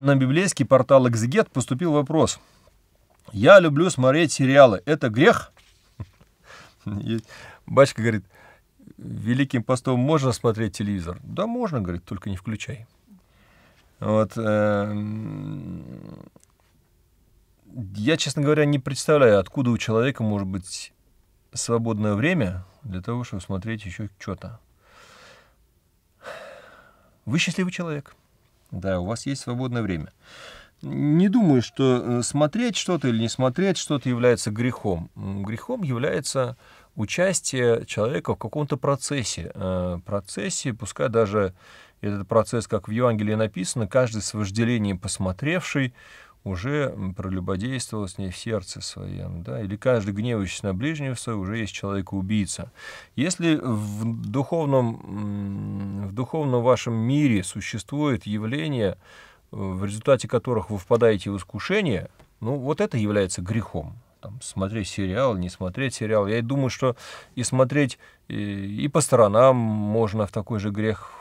На библейский портал «Экзегет» поступил вопрос. «Я люблю смотреть сериалы. Это грех?» Бачка говорит, «Великим постом можно смотреть телевизор?» «Да можно, — говорит, — только не включай». Вот, эм, я, честно говоря, не представляю, откуда у человека может быть свободное время для того, чтобы смотреть еще что-то. Вы счастливый человек. Да, у вас есть свободное время. Не думаю, что э, смотреть что-то или не смотреть что-то является грехом. Грехом является участие человека в каком-то процессе. Э, процессе, пускай даже этот процесс, как в Евангелии написано, каждый с вожделением посмотревший, уже прелюбодействовал с ней в сердце своем, да, или каждый гневающийся на ближнего своего уже есть человек-убийца. Если в духовном, в духовном вашем мире существует явление, э, в результате которых вы впадаете в искушение, ну, вот это является грехом. Там, смотреть сериал, не смотреть сериал. Я думаю, что и смотреть и, э, и по сторонам можно в такой же грех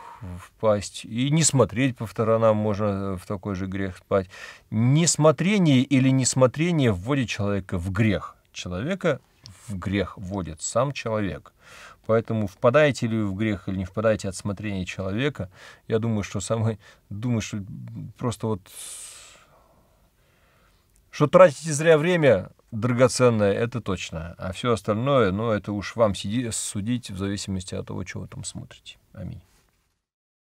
впасть, и не смотреть по сторонам можно э, в такой же грех спать. Несмотрение или несмотрение вводит человека в грех. Человека в грех вводит сам человек. Поэтому впадаете ли вы в грех или не впадаете от смотрения человека, я думаю, что самый, думаю, что просто вот, что тратите зря время драгоценное, это точно. А все остальное, ну, это уж вам сиди, судить в зависимости от того, чего вы там смотрите. Аминь.